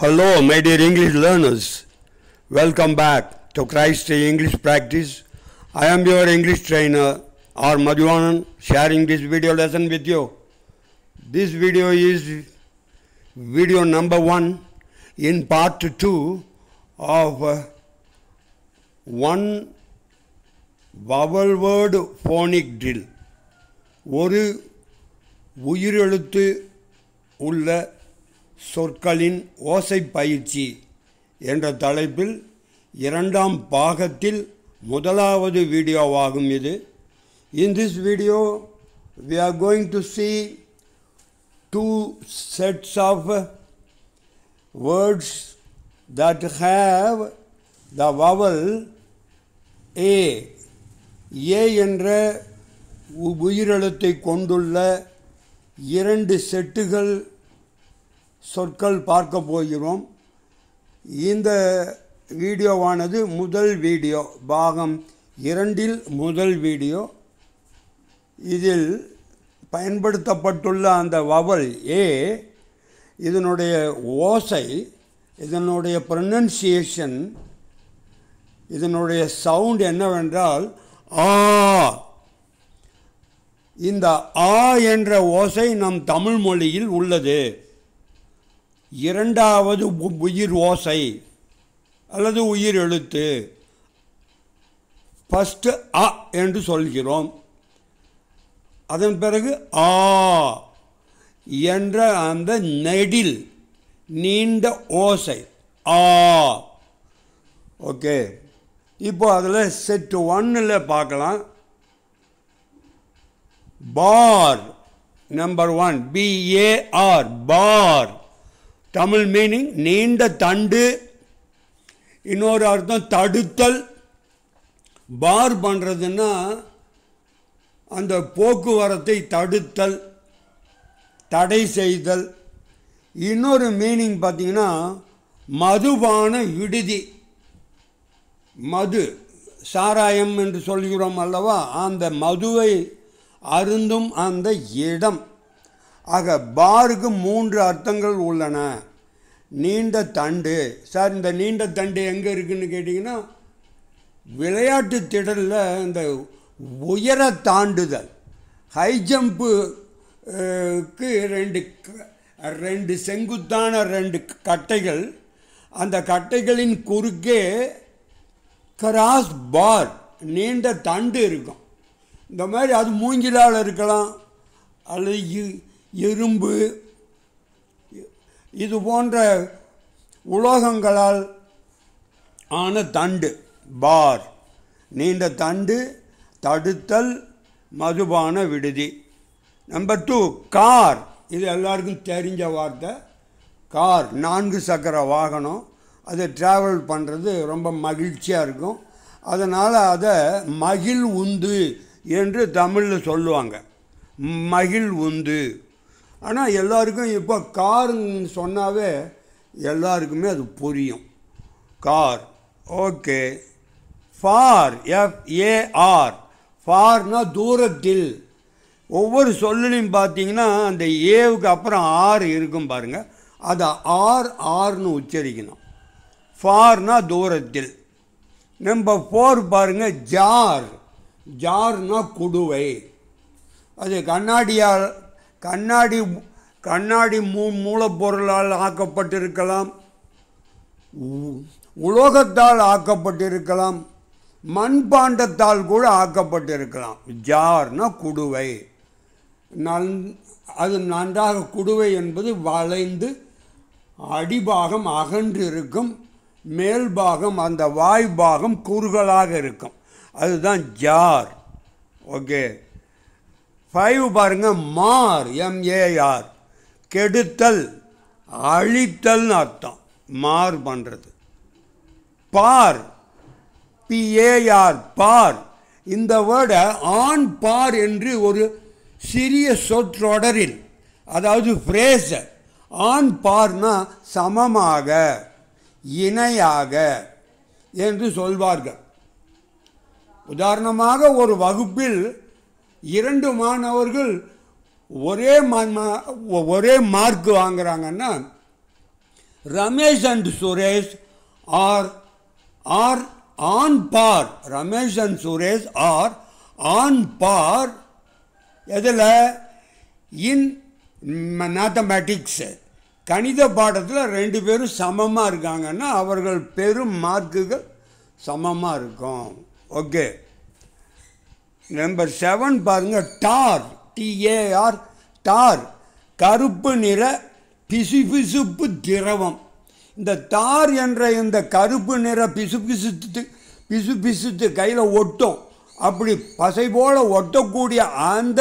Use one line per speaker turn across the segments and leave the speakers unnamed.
Hello, my dear English learners. Welcome back to Christ Day English Practice. I am your English trainer, R. Madhuanan, sharing this video lesson with you. This video is video number one in part two of uh, one vowel word phonic drill. ஒரு உயிரெழுத்து உள்ள சொற்களின் ஓசை பயிற்சி என்ற தலைப்பில் இரண்டாம் பாகத்தில் முதலாவது வீடியோவாகும் இது in this video we are going to see two sets of words that have the vowel A A என்ற உயிரெழுத்தை கொண்டுள்ள இரண்டு செட்டுகள் சொற்கள் பார்க்க போகிறோம் இந்த வீடியோவானது முதல் வீடியோ பாகம் இரண்டில் முதல் வீடியோ இதில் பயன்படுத்தப்பட்டுள்ள அந்த வவல் ஏ இதனுடைய ஓசை இதனுடைய ப்ரொனன்சியேஷன் இதனுடைய சவுண்ட் என்னவென்றால் ஆ இந்த ஆ என்ற ஓசை நம் தமிழ் மொழியில் உள்ளது இரண்டாவது உயிர் ஓசை அல்லது உயிர் எழுத்து ஃபஸ்ட்டு அ என்று சொல்கிறோம் அதன் பிறகு ஆ என்ற அந்த நெடில் நீண்ட ஓசை ஆ ஓகே இப்போ அதில் செட் ஒன்னில் பார்க்கலாம் bar number one B A R bar Tamil meaning நீண்ட தண்டு இன்னொரு அர்த்தம் தடுத்தல் பார் பண்ணுறதுன்னா அந்த போக்குவரத்தை தடுத்தல் தடை செய்தல் இன்னொரு மீனிங் பார்த்திங்கன்னா மதுபான விடுதி மது சாராயம் என்று சொல்கிறோம் அல்லவா அந்த மதுவை அருந்தும் அந்த இடம் ஆக பாருக்கு மூன்று அர்த்தங்கள் உள்ளன நீண்ட தண்டு சார் இந்த நீண்ட தண்டு எங்கே இருக்குதுன்னு கேட்டிங்கன்னா விளையாட்டு திடலில் இந்த உயர தாண்டுதல் ஹை ஜம்ப்புக்கு ரெண்டு ரெண்டு செங்குத்தான ரெண்டு கட்டைகள் அந்த கட்டைகளின் குறுக்கே கிராஸ் பார் நீண்ட தண்டு இருக்கும் இந்த மாதிரி அது மூங்கிலால் இருக்கலாம் அல்லது எறும்பு இது போன்ற உலோகங்களால் ஆன தண்டு பார் நீண்ட தண்டு தடுத்தல் மதுபான விடுதி நம்பர் டூ கார் இது எல்லாருக்கும் தெரிஞ்ச வார்த்தை கார் நான்கு சக்கர வாகனம் அதை ட்ராவல் பண்ணுறது ரொம்ப மகிழ்ச்சியாக இருக்கும் அதனால் அதை மகிழ் உந்து என்று தமிழில் சொல்லுவாங்க மகிழ் உந்து ஆனால் எல்லாருக்கும் இப்போ காருன்னு சொன்னாவே எல்லாருக்குமே அது புரியும் கார் ஓகே ஃபார் எஃப்ஏஆர் ஃபார்னா தூரத்தில் ஒவ்வொரு சொல்லலையும் பார்த்தீங்கன்னா அந்த ஏவுக்கு அப்புறம் ஆறு இருக்கும் பாருங்கள் அதை ஆர் ஆர்னு உச்சரிக்கணும் ஃபார்னா தூரத்தில் நம்ம ஃபோர் பாருங்கள் ஜார் ஜார்னா குடுவை அது கண்ணாடியால் கண்ணாடி கண்ணாடி மூ மூலப்பொருளால் ஆக்கப்பட்டிருக்கலாம் உலோகத்தால் ஆக்கப்பட்டிருக்கலாம் மண்பாண்டத்தால் கூட ஆக்கப்பட்டிருக்கலாம் ஜார்னா குடுவை நன் அது நன்றாக குடுவை என்பது வளைந்து அடிபாகம் அகன்று இருக்கும் மேல்பாகம் அந்த வாய்பாகம் குறுகலாக இருக்கும் அதுதான் ஜார் ஓகே ஃபைவ் பாருங்கள் மார் எம்ஏஆர் கெடுத்தல் அழித்தல்னு அர்த்தம் மார் பண்ணுறது பார் பிஏஆர் பார் இந்த வேர்டை ஆன் பார் என்று ஒரு சிறிய சொற்றொடரில் அதாவது ஃப்ரேஸ் ஆன் பார்னா சமமாக இணையாக என்று சொல்வார்கள் உதாரணமாக ஒரு வகுப்பில் இரண்டு மாணவர்கள் ஒரே ஒரே மார்க் வாங்குறாங்கன்னா Ramesh and Suresh are are on par Ramesh and Suresh are on par எதில் இன் மேத்தமேட்டிக்ஸு கணித பாடத்தில் ரெண்டு பேரும் சமமாக இருக்காங்கன்னா அவர்கள் பெரும் மார்க்குகள் சமமாக இருக்கும் ஓகே நம்பர் செவன் பாருங்கள் டார் டிஏஆர் டார் கருப்பு நிற பிசுபிசுப்பு திரவம் இந்த தார் என்ற இந்த கருப்பு நிற பிசுபிசுத்து பிசுபிசுத்து கையில் ஒட்டும் அப்படி பசை போல் ஒட்டக்கூடிய அந்த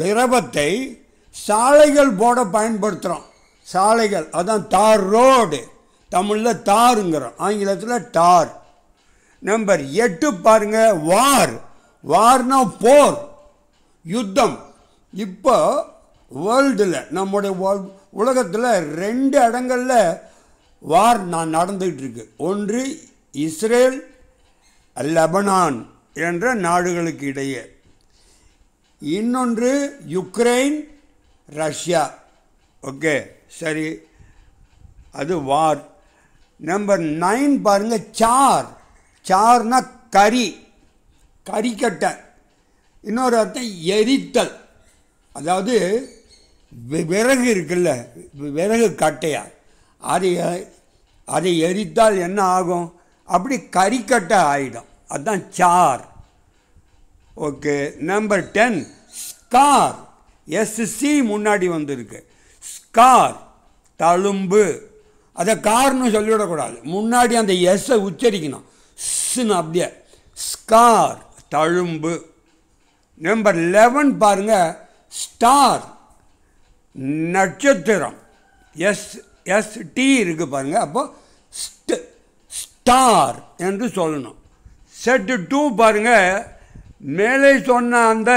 திரவத்தை சாலைகள் போட பயன்படுத்துகிறோம் சாலைகள் அதான் தார் ரோடு தமிழில் தாருங்கிறோம் ஆங்கிலத்தில் டார் நம்பர் எட்டு பாருங்க வார் வார்னா போர் யுத்தம் இப்போ வேர்ல்டில் நம்முடைய உலகத்தில் ரெண்டு இடங்களில் வார் நான் நடந்துகிட்டு இருக்கு ஒன்று இஸ்ரேல் லெபனான் என்ற நாடுகளுக்கு இடையே இன்னொன்று யுக்ரைன் ரஷ்யா ஓகே சரி அது வார் நம்பர் நைன் பாருங்கள் சார் சார்னா கறி கறிக்கட்டை இன்னொரு அர்த்தம் எரித்தல் அதாவது விறகு இருக்குல்ல விறகு கட்டையா அதை அதை எரித்தால் என்ன ஆகும் அப்படி கறிக்கட்டை ஆகிடும் அதுதான் char okay number ten scar S C முன்னாடி வந்திருக்கு ஸ்கார் தழும்பு அதை கார்னு சொல்லிவிடக்கூடாது முன்னாடி அந்த எஸ்ஸை உச்சரிக்கணும் சினப்ய ஸ்கார் தழும்பு நம்பர் லெவன் பாருங்க ஸ்டார் நட்சத்திரம் எஸ் எஸ் டி இருக்குது பாருங்கள் அப்போது ஸ்ட் ஸ்டார் என்று சொல்லணும் செட்டு டூ பாருங்க மேலே சொன்ன அந்த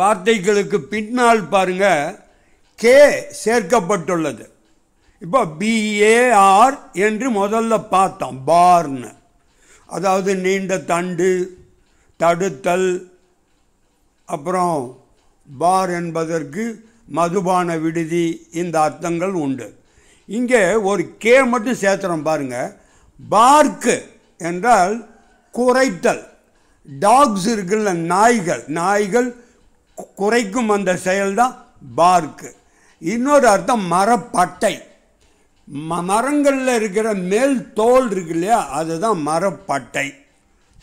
வார்த்தைகளுக்கு பின்னால் பாருங்க கே சேர்க்கப்பட்டுள்ளது இப்போ பிஏஆர் என்று முதல்ல பார்த்தோம் பார்னு அதாவது நீண்ட தண்டு தடுத்தல் அப்புறம் பார் என்பதற்கு மதுபான விடுதி இந்த அர்த்தங்கள் உண்டு இங்கே ஒரு கே மட்டும் சேர்த்துறோம் பாருங்கள் பார்க்கு என்றால் குறைத்தல் டாக்ஸ் இருக்குல்ல நாய்கள் நாய்கள் குறைக்கும் அந்த செயல்தான் பார்க்கு இன்னொரு அர்த்தம் மரப்பட்டை ம மரங்களில் இருக்கிற மேல் தோல் இருக்கு இல்லையா அதுதான் மரப்பட்டை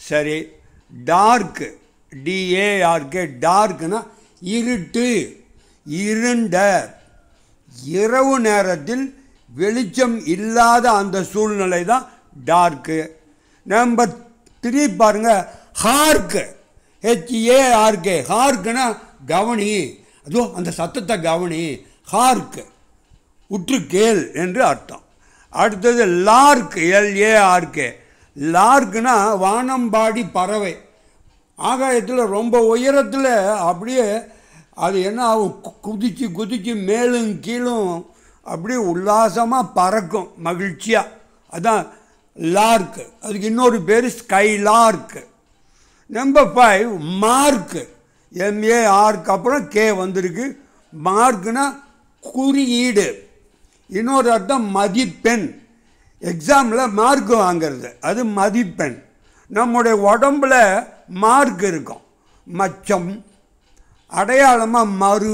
சரி டார்க்கு டிஏஆர்கே டார்க்குனா இருட்டு இருண்ட இரவு நேரத்தில் வெளிச்சம் இல்லாத அந்த சூழ்நிலை தான் டார்க்கு நம்பர் த்ரீ பாருங்கள் ஹார்க்கு ஹெச்ஏஆர்கே ஹார்க்குனா கவனி அதுவும் அந்த சத்தத்தை கவனி ஹார்க்கு கேள் என்று அர்த்தம் அடுத்தது லார்க் எல்ஏஆர்கே லார்க்னா வானம்பாடி பறவை ஆகாயத்தில் ரொம்ப உயரத்தில் அப்படியே அது என்ன ஆகும் குதிச்சு குதிச்சு மேலும் கீழும் அப்படியே உல்லாசமாக பறக்கும் மகிழ்ச்சியாக அதுதான் லார்க்கு அதுக்கு இன்னொரு பேர் sky lark number five mark ark அப்புறம் கே வந்திருக்கு மார்க்னா குறியீடு இன்னொரு அர்த்தம் மதிப்பெண் எக்ஸாமில் மார்க் வாங்கிறது அது மதிப்பெண் நம்முடைய உடம்பில் மார்க் இருக்கும் மச்சம் அடையாளமாக மறு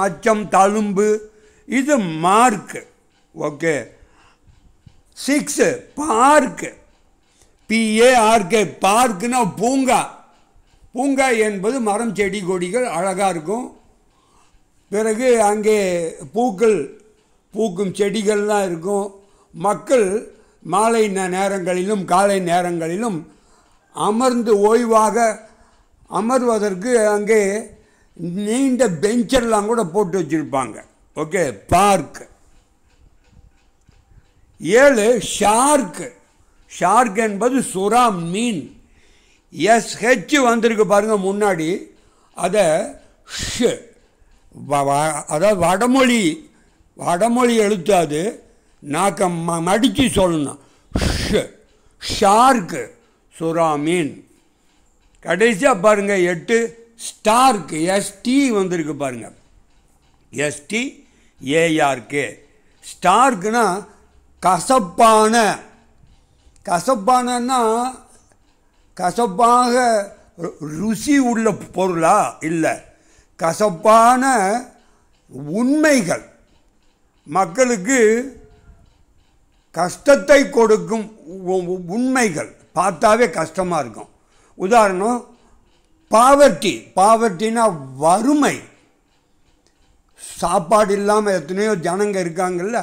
மச்சம் தழும்பு இது mark okay six park P A R K பார்க்குன்னா பூங்கா பூங்கா என்பது மரம் செடி கொடிகள் அழகாக இருக்கும் பிறகு அங்கே பூக்கள் பூக்கும் செடிகள்லாம் இருக்கும் மக்கள் மாலை நேரங்களிலும் காலை நேரங்களிலும் அமர்ந்து ஓய்வாக அமர்வதற்கு அங்கே நீண்ட பெஞ்செல்லாம் கூட போட்டு வச்சுருப்பாங்க ஓகே பார்க் ஏழு ஷார்க்கு ஷார்க் என்பது சுறா மீன் எஸ் ஹெச் வந்திருக்கு பாருங்கள் முன்னாடி அதை ஷ் அதாவது வடமொழி வடமொழி எழுத்தாது நாக்க ம மடித்து சொல்லணும் ஷார்க்கு சுறா மீன் கடைசியாக பாருங்கள் எட்டு ஸ்டார்க்கு எஸ்டி வந்திருக்கு பாருங்கள் எஸ்டி ஏஆர்கே ஸ்டார்க்குனா கசப்பான கசப்பானன்னா கசப்பாக ருசி உள்ள பொருளா இல்லை கசப்பான உண்மைகள் மக்களுக்கு கஷ்டத்தை கொடுக்கும் உண்மைகள் பார்த்தாவே கஷ்டமாக இருக்கும் உதாரணம் பாவர்ட்டி பாவர்ட்டினா வறுமை சாப்பாடு இல்லாமல் எத்தனையோ ஜனங்கள் இருக்காங்கல்ல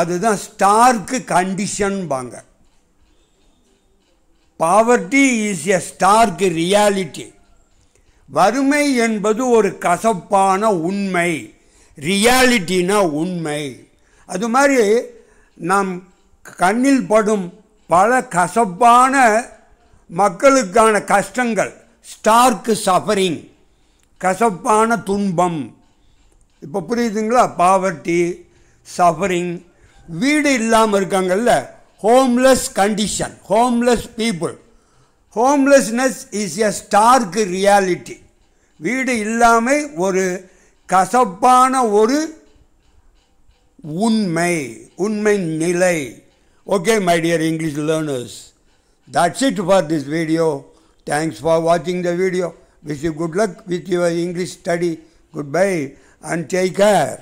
அதுதான் ஸ்டார்க்கு கண்டிஷன்பாங்க poverty is a stark reality வறுமை என்பது ஒரு கசப்பான உண்மை ரியாலிட்டினா உண்மை அது மாதிரி நாம் கண்ணில் படும் பல கசப்பான மக்களுக்கான கஷ்டங்கள் ஸ்டார்க்கு சஃபரிங் கசப்பான துன்பம் இப்போ புரியுதுங்களா பாவர்ட்டி சஃபரிங் வீடு இல்லாமல் இருக்காங்கல்ல homeless condition homeless people homelessness is a stark reality வீடு இல்லாமல் ஒரு கசப்பான ஒரு உண்மை உண்மை நிலை okay my dear English learners that's it for this video thanks for வாட்சிங் the video wish you good luck with your English study good bye and take care